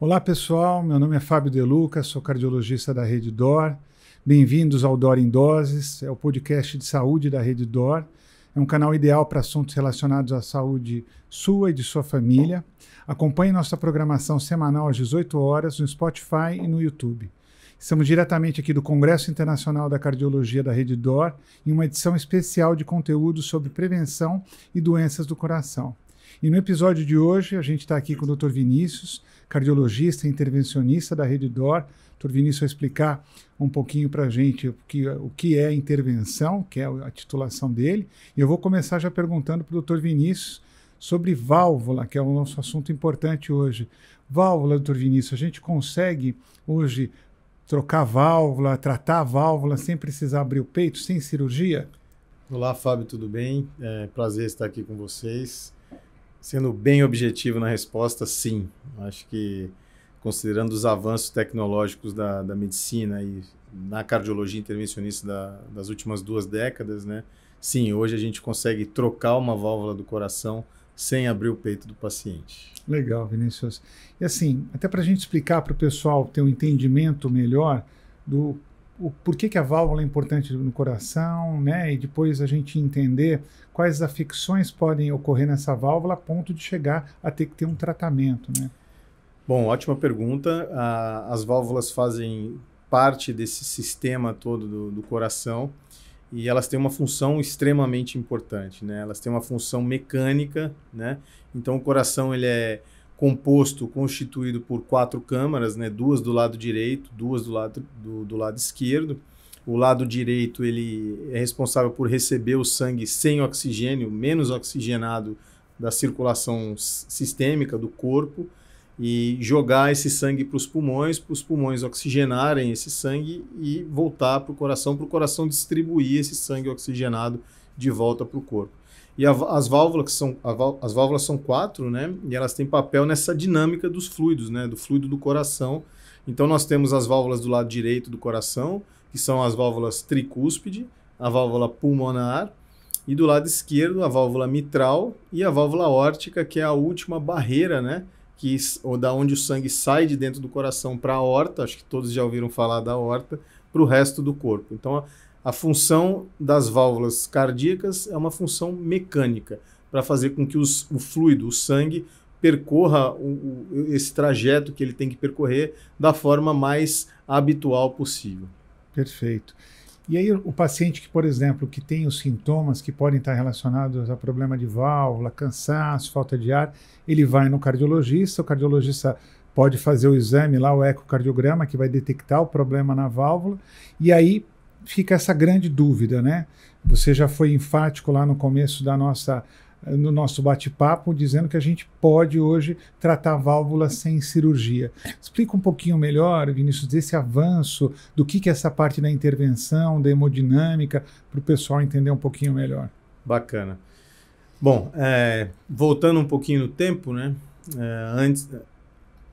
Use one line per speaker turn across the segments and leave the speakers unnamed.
Olá pessoal, meu nome é Fábio De Luca, sou cardiologista da Rede DOR. Bem-vindos ao DOR em Doses, é o podcast de saúde da Rede DOR. É um canal ideal para assuntos relacionados à saúde sua e de sua família. Acompanhe nossa programação semanal às 18 horas no Spotify e no YouTube. Estamos diretamente aqui do Congresso Internacional da Cardiologia da Rede DOR em uma edição especial de conteúdo sobre prevenção e doenças do coração. E no episódio de hoje, a gente está aqui com o Dr. Vinícius, cardiologista e intervencionista da Rede DOR. Dr. Vinícius vai explicar um pouquinho para a gente o que, o que é intervenção, que é a titulação dele. E eu vou começar já perguntando para o Dr. Vinícius sobre válvula, que é o nosso assunto importante hoje. Válvula, Dr. Vinícius, a gente consegue hoje trocar válvula, tratar válvula sem precisar abrir o peito, sem cirurgia?
Olá, Fábio, tudo bem? É prazer estar aqui com vocês. Sendo bem objetivo na resposta, sim. Acho que, considerando os avanços tecnológicos da, da medicina e na cardiologia intervencionista da, das últimas duas décadas, né? Sim, hoje a gente consegue trocar uma válvula do coração sem abrir o peito do paciente.
Legal, Vinícius. E assim, até para a gente explicar para o pessoal ter um entendimento melhor do o porquê que a válvula é importante no coração, né? E depois a gente entender quais afecções podem ocorrer nessa válvula a ponto de chegar a ter que ter um tratamento, né?
Bom, ótima pergunta. Ah, as válvulas fazem parte desse sistema todo do, do, coração e elas têm uma função extremamente importante, né? Elas têm uma função mecânica, né? Então o coração ele é composto, constituído por quatro câmaras, né? duas do lado direito, duas do lado, do, do lado esquerdo. O lado direito ele é responsável por receber o sangue sem oxigênio, menos oxigenado da circulação sistêmica do corpo e jogar esse sangue para os pulmões, para os pulmões oxigenarem esse sangue e voltar para o coração, para o coração distribuir esse sangue oxigenado de volta para o corpo. E a, as válvulas que são as válvulas são quatro, né? E elas têm papel nessa dinâmica dos fluidos, né? Do fluido do coração. Então nós temos as válvulas do lado direito do coração, que são as válvulas tricúspide, a válvula pulmonar e do lado esquerdo a válvula mitral e a válvula órtica, que é a última barreira, né? Que, ou da onde o sangue sai de dentro do coração para a horta, acho que todos já ouviram falar da horta, para o resto do corpo. Então, a função das válvulas cardíacas é uma função mecânica para fazer com que os, o fluido, o sangue, percorra o, o, esse trajeto que ele tem que percorrer da forma mais habitual possível.
Perfeito. E aí o paciente que, por exemplo, que tem os sintomas que podem estar relacionados a problema de válvula, cansaço, falta de ar, ele vai no cardiologista, o cardiologista pode fazer o exame lá, o ecocardiograma, que vai detectar o problema na válvula, e aí fica essa grande dúvida, né? Você já foi enfático lá no começo da nossa no nosso bate-papo, dizendo que a gente pode hoje tratar válvulas sem cirurgia. Explica um pouquinho melhor, Vinícius, desse avanço, do que, que é essa parte da intervenção, da hemodinâmica, para o pessoal entender um pouquinho melhor. Bacana. Bom,
é, voltando um pouquinho no tempo, né? É, antes,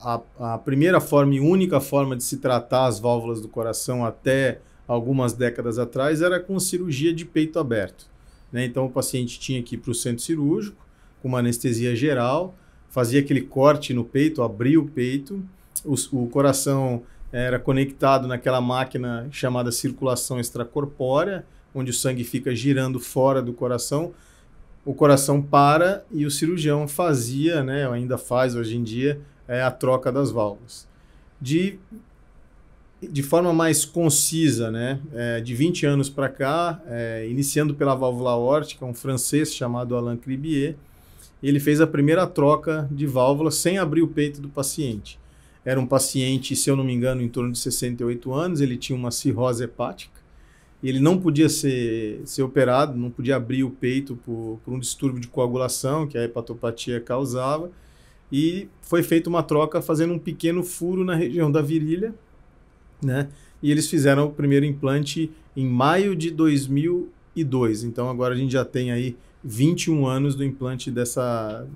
a, a primeira forma e única forma de se tratar as válvulas do coração até algumas décadas atrás era com cirurgia de peito aberto. Né? Então o paciente tinha que ir para o centro cirúrgico, com uma anestesia geral, fazia aquele corte no peito, abria o peito, o, o coração eh, era conectado naquela máquina chamada circulação extracorpórea, onde o sangue fica girando fora do coração. O coração para e o cirurgião fazia, né, ainda faz hoje em dia, é, a troca das válvulas. De de forma mais concisa, né? É, de 20 anos para cá, é, iniciando pela válvula órtica, um francês chamado Alain Cribier, ele fez a primeira troca de válvula sem abrir o peito do paciente. Era um paciente, se eu não me engano, em torno de 68 anos, ele tinha uma cirrose hepática, ele não podia ser, ser operado, não podia abrir o peito por, por um distúrbio de coagulação que a hepatopatia causava, e foi feita uma troca fazendo um pequeno furo na região da virilha, né? E eles fizeram o primeiro implante em maio de 2002. Então agora a gente já tem aí 21 anos do implante dessa,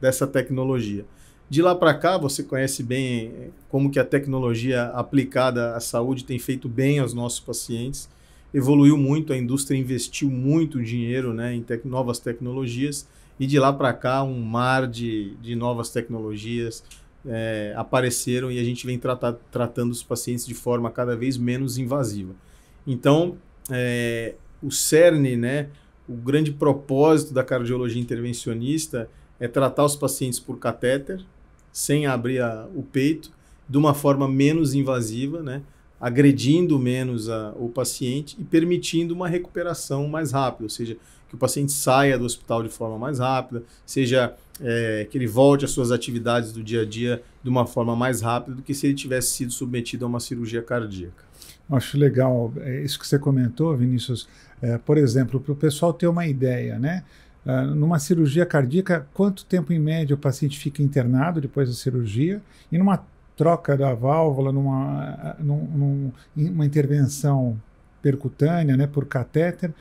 dessa tecnologia. De lá para cá, você conhece bem eh, como que a tecnologia aplicada à saúde tem feito bem aos nossos pacientes. Evoluiu muito, a indústria investiu muito dinheiro né, em tec novas tecnologias e de lá para cá um mar de, de novas tecnologias, é, apareceram e a gente vem tratar, tratando os pacientes de forma cada vez menos invasiva. Então, é, o cerne, né, o grande propósito da cardiologia intervencionista é tratar os pacientes por catéter, sem abrir a, o peito, de uma forma menos invasiva, né, agredindo menos a, o paciente e permitindo uma recuperação mais rápida, ou seja, que o paciente saia do hospital de forma mais rápida, seja é, que ele volte às suas atividades do dia a dia de uma forma mais rápida do que se ele tivesse sido submetido a uma cirurgia cardíaca.
Acho legal é isso que você comentou, Vinícius. É, por exemplo, para o pessoal ter uma ideia, né? Uh, numa cirurgia cardíaca, quanto tempo em média o paciente fica internado depois da cirurgia? E numa troca da válvula, numa, numa, numa intervenção percutânea, né, por catéter,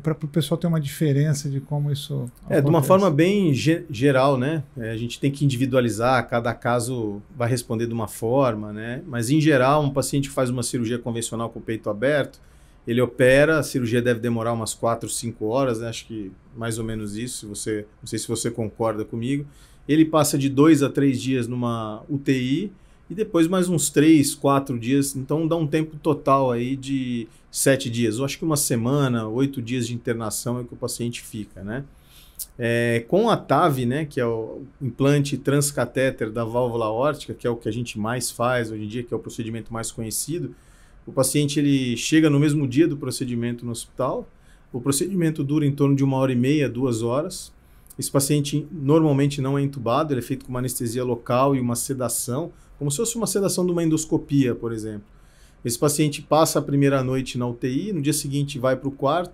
para o pessoal ter uma diferença de como isso. Acontece. É, de uma forma
bem ge geral, né? É, a gente tem que individualizar, cada caso vai responder de uma forma, né? Mas, em geral, um paciente que faz uma cirurgia convencional com o peito aberto, ele opera, a cirurgia deve demorar umas 4, 5 horas, né? acho que mais ou menos isso, você, não sei se você concorda comigo. Ele passa de 2 a 3 dias numa UTI e depois mais uns três, quatro dias. Então dá um tempo total aí de sete dias. Eu acho que uma semana, oito dias de internação é que o paciente fica, né? É, com a TAV, né, que é o implante transcatéter da válvula órtica, que é o que a gente mais faz hoje em dia, que é o procedimento mais conhecido, o paciente ele chega no mesmo dia do procedimento no hospital, o procedimento dura em torno de uma hora e meia, duas horas, esse paciente normalmente não é entubado, ele é feito com uma anestesia local e uma sedação, como se fosse uma sedação de uma endoscopia, por exemplo. Esse paciente passa a primeira noite na UTI, no dia seguinte vai para o quarto,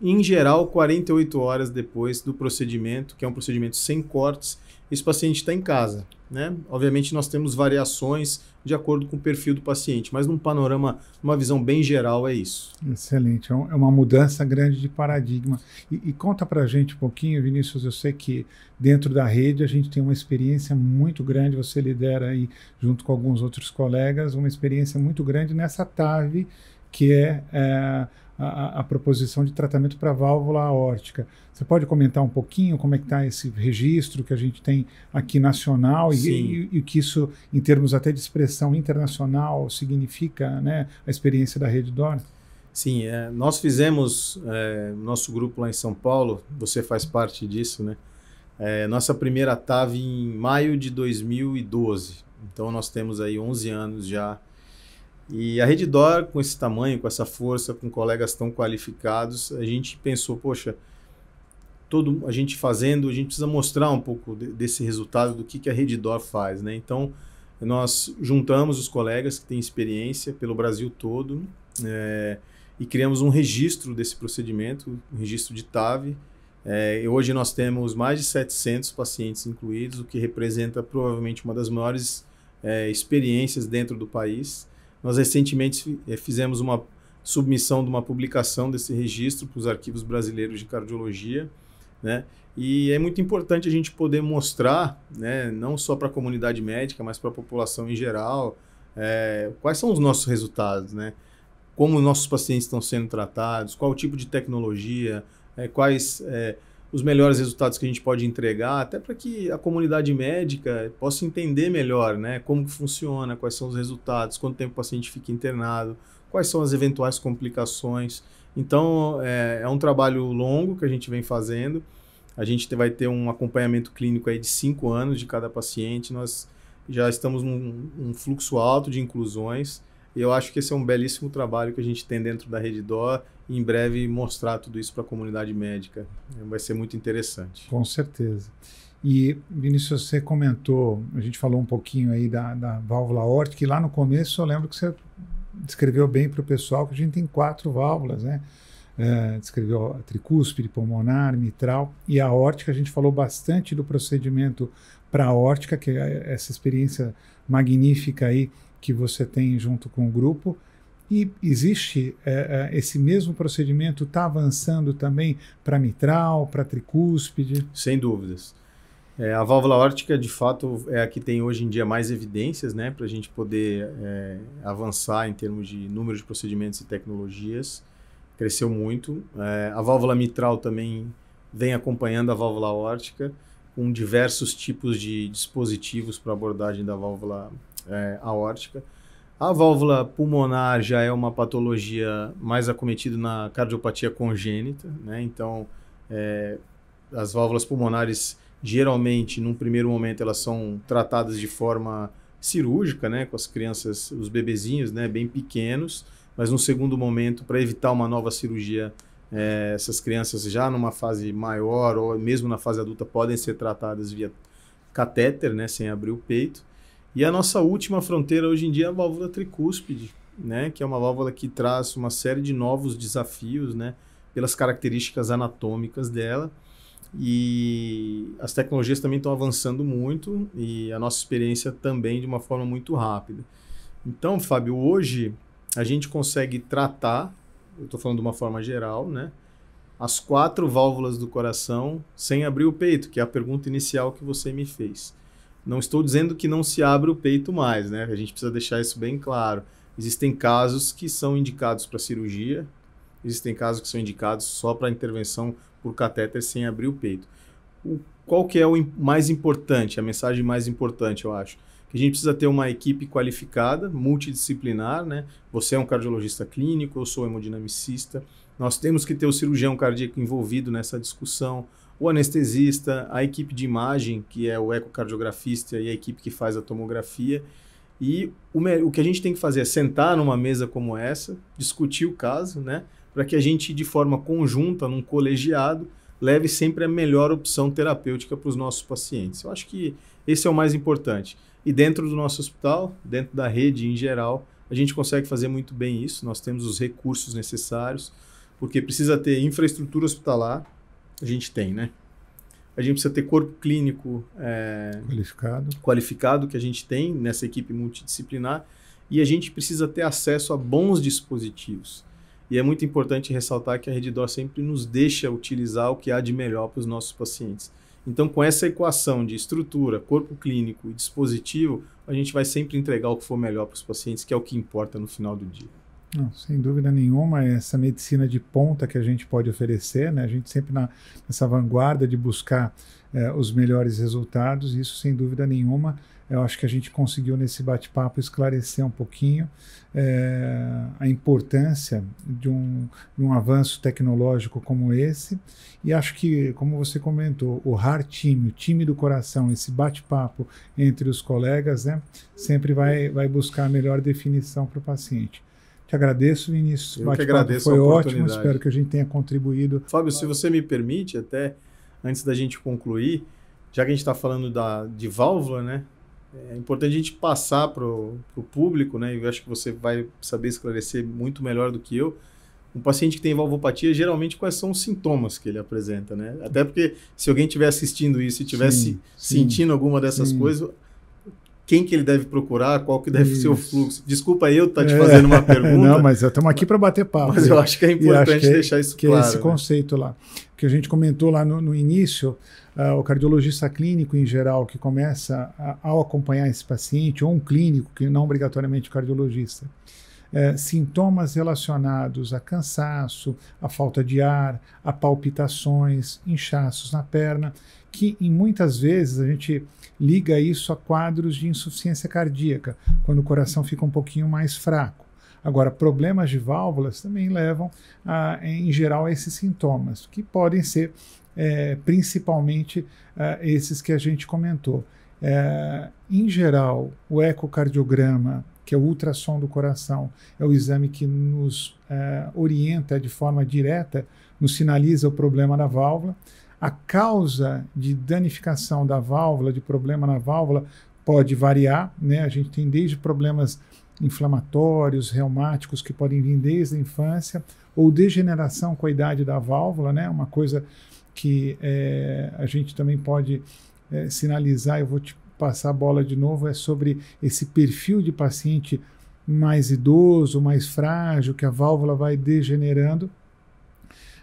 em geral 48 horas depois do procedimento, que é um procedimento sem cortes, esse paciente está em casa. Né? Obviamente, nós temos variações de acordo com o perfil do paciente, mas num panorama, numa visão bem geral, é isso.
Excelente, é, é uma mudança grande de paradigma. E, e conta para a gente um pouquinho, Vinícius, eu sei que dentro da rede a gente tem uma experiência muito grande, você lidera aí, junto com alguns outros colegas, uma experiência muito grande nessa TAV, que é, é a, a proposição de tratamento para válvula aórtica. Você pode comentar um pouquinho como é que está esse registro que a gente tem aqui nacional e, e, e, que isso, em termos até de expressão internacional, significa né, a experiência da Rede DOR?
Sim, é, nós fizemos, é, nosso grupo lá em São Paulo, você faz parte disso, né? É, nossa primeira TAV em maio de 2012. Então nós temos aí 11 anos já e a Redditor, com esse tamanho, com essa força, com colegas tão qualificados, a gente pensou, poxa, todo a gente fazendo, a gente precisa mostrar um pouco de, desse resultado do que, que a Redditor faz, né? Então, nós juntamos os colegas que têm experiência pelo Brasil todo é, e criamos um registro desse procedimento, um registro de TAV. É, hoje nós temos mais de 700 pacientes incluídos, o que representa provavelmente uma das maiores é, experiências dentro do país. Nós recentemente eh, fizemos uma submissão de uma publicação desse registro para os arquivos brasileiros de cardiologia, né? E é muito importante a gente poder mostrar, né, não só para a comunidade médica, mas para a população em geral, é, quais são os nossos resultados, né? Como nossos pacientes estão sendo tratados, qual o tipo de tecnologia, é, quais é, os melhores resultados que a gente pode entregar, até para que a comunidade médica possa entender melhor, né? Como que funciona, quais são os resultados, quanto tempo o paciente fica internado, quais são as eventuais complicações. Então, é, é um trabalho longo que a gente vem fazendo. A gente vai ter um acompanhamento clínico aí de cinco anos de cada paciente. Nós já estamos num um fluxo alto de inclusões eu acho que esse é um belíssimo trabalho que a gente tem dentro da Rede Dó e em breve mostrar tudo isso para a comunidade médica. Vai ser muito interessante.
Com certeza. E, Vinícius, você comentou, a gente falou um pouquinho aí da, da válvula aórtica, que lá no começo eu lembro que você descreveu bem para o pessoal que a gente tem quatro válvulas, né? É, descreveu a tricúspide, pulmonar, mitral e a órtica. A gente falou bastante do procedimento para a órtica, que é essa experiência magnífica aí que você tem junto com o grupo. E existe é, é esse mesmo procedimento, está avançando também para mitral, para tricúspide? Sem dúvidas.
É, a válvula órtica, de fato, é a que tem hoje em dia mais evidências né, para a gente poder é, avançar em termos de número de procedimentos e tecnologias. Cresceu muito. É, a válvula mitral também vem acompanhando a válvula órtica, com diversos tipos de dispositivos para abordagem da válvula é, aórtica. A válvula pulmonar já é uma patologia mais acometida na cardiopatia congênita, né? Então, é, as válvulas pulmonares, geralmente, num primeiro momento, elas são tratadas de forma cirúrgica, né? Com as crianças, os bebezinhos, né? Bem pequenos, mas num segundo momento, para evitar uma nova cirurgia, é, essas crianças já numa fase maior ou mesmo na fase adulta podem ser tratadas via catéter, né? Sem abrir o peito. E a nossa última fronteira hoje em dia é a válvula tricúspide, né? Que é uma válvula que traz uma série de novos desafios, né? Pelas características anatômicas dela. E as tecnologias também estão avançando muito e a nossa experiência também de uma forma muito rápida. Então, Fábio, hoje a gente consegue tratar, eu estou falando de uma forma geral, né? As quatro válvulas do coração sem abrir o peito, que é a pergunta inicial que você me fez. Não estou dizendo que não se abre o peito mais, né? A gente precisa deixar isso bem claro. Existem casos que são indicados para cirurgia, existem casos que são indicados só para intervenção por catéter sem abrir o peito. O, qual que é o mais importante, a mensagem mais importante, eu acho? Que a gente precisa ter uma equipe qualificada, multidisciplinar, né? Você é um cardiologista clínico, eu sou hemodinamicista, nós temos que ter o cirurgião cardíaco envolvido nessa discussão, o anestesista, a equipe de imagem, que é o ecocardiografista e a equipe que faz a tomografia. E o, o que a gente tem que fazer é sentar numa mesa como essa, discutir o caso, né? Para que a gente, de forma conjunta, num colegiado, leve sempre a melhor opção terapêutica para os nossos pacientes. Eu acho que esse é o mais importante. E dentro do nosso hospital, dentro da rede em geral, a gente consegue fazer muito bem isso. Nós temos os recursos necessários, porque precisa ter infraestrutura hospitalar, a gente tem, né? A gente precisa ter corpo clínico é, qualificado. qualificado que a gente tem nessa equipe multidisciplinar e a gente precisa ter acesso a bons dispositivos. E é muito importante ressaltar que a Redidor sempre nos deixa utilizar o que há de melhor para os nossos pacientes. Então, com essa equação de estrutura, corpo clínico e dispositivo, a gente vai sempre entregar o que for melhor para os pacientes, que é o que importa no final do dia.
Não, sem dúvida nenhuma, essa medicina de ponta que a gente pode oferecer, né? a gente sempre na, nessa vanguarda de buscar é, os melhores resultados, isso sem dúvida nenhuma, eu acho que a gente conseguiu nesse bate-papo esclarecer um pouquinho é, a importância de um, de um avanço tecnológico como esse, e acho que, como você comentou, o hard time, o time do coração, esse bate-papo entre os colegas, né, sempre vai, vai buscar a melhor definição para o paciente. Te agradeço, Vinícius. Eu que agradeço foi ótimo, espero que a gente tenha contribuído.
Fábio, se você me permite, até antes da gente concluir, já que a gente está falando da, de válvula, né? É importante a gente passar para o público, né? Eu acho que você vai saber esclarecer muito melhor do que eu. Um paciente que tem valvopatia, geralmente quais são os sintomas que ele apresenta, né? Até porque se alguém estiver assistindo isso e estivesse sentindo alguma dessas sim. coisas, quem que ele deve procurar, qual que deve Isso. ser o fluxo. Desculpa eu estar tá te é. fazendo uma pergunta. Não, mas estamos aqui para bater papo. Mas eu acho que é importante que é- deixar isso que é claro. Que é esse né?
conceito lá, que a gente comentou lá no, no início, uh, o cardiologista clínico em geral que começa a, ao acompanhar esse paciente, ou um clínico, que não obrigatoriamente o cardiologista, é, sintomas relacionados a cansaço, a falta de ar, a palpitações, inchaços na perna, que em muitas vezes a gente liga isso a quadros de insuficiência cardíaca, quando o coração fica um pouquinho mais fraco. Agora, problemas de válvulas também levam, a, é, em geral, a esses sintomas, que podem ser é, principalmente é, esses que a gente comentou. É, em geral, o ecocardiograma que é o ultrassom do coração. É o exame que nos é, orienta de forma direta, nos sinaliza o problema na válvula. A causa de danificação da válvula, de problema na válvula, pode variar. Né? A gente tem desde problemas inflamatórios, reumáticos, que podem vir desde a infância, ou degeneração com a idade da válvula, né? uma coisa que é, a gente também pode é, sinalizar. Eu vou te passar a bola de novo, é sobre esse perfil de paciente mais idoso, mais frágil, que a válvula vai degenerando.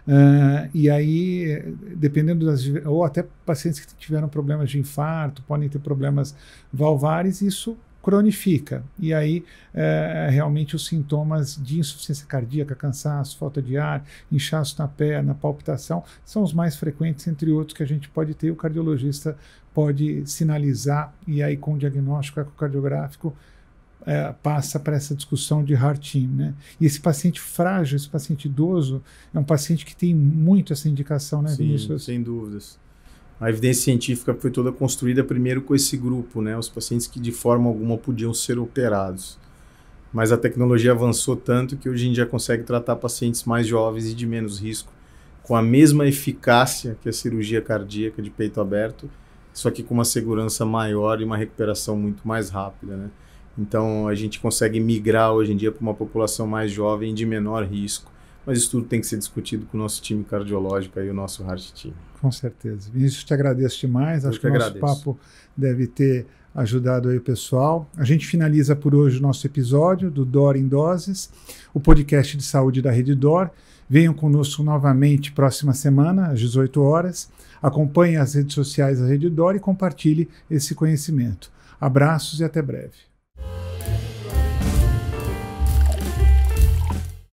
Uh, e aí, dependendo das. ou até pacientes que tiveram problemas de infarto, podem ter problemas valvares, isso cronifica. E aí, eh, realmente, os sintomas de insuficiência cardíaca, cansaço, falta de ar, inchaço na perna, palpitação, são os mais frequentes, entre outros, que a gente pode ter. O cardiologista pode sinalizar, e aí com o diagnóstico ecocardiográfico é, passa para essa discussão de heart team, né? E esse paciente frágil, esse paciente idoso, é um paciente que tem muito essa indicação, né, Sim, Vinícius?
sem dúvidas. A evidência científica foi toda construída primeiro com esse grupo, né? Os pacientes que de forma alguma podiam ser operados. Mas a tecnologia avançou tanto que hoje em dia consegue tratar pacientes mais jovens e de menos risco com a mesma eficácia que a cirurgia cardíaca de peito aberto só que com uma segurança maior e uma recuperação muito mais rápida, né? Então a gente consegue migrar hoje em dia para uma população mais jovem de menor risco, mas isso tudo tem que ser discutido com o nosso time cardiológico e o nosso heart team.
Com certeza. Vinícius, te agradeço demais. Eu Acho que, que o nosso papo deve ter ajudado aí o pessoal. A gente finaliza por hoje o nosso episódio do DOR em Doses, o podcast de saúde da Rede DOR. Venham conosco novamente próxima semana, às 18 horas. Acompanhe as redes sociais da Rede Dora e compartilhe esse conhecimento. Abraços e até breve.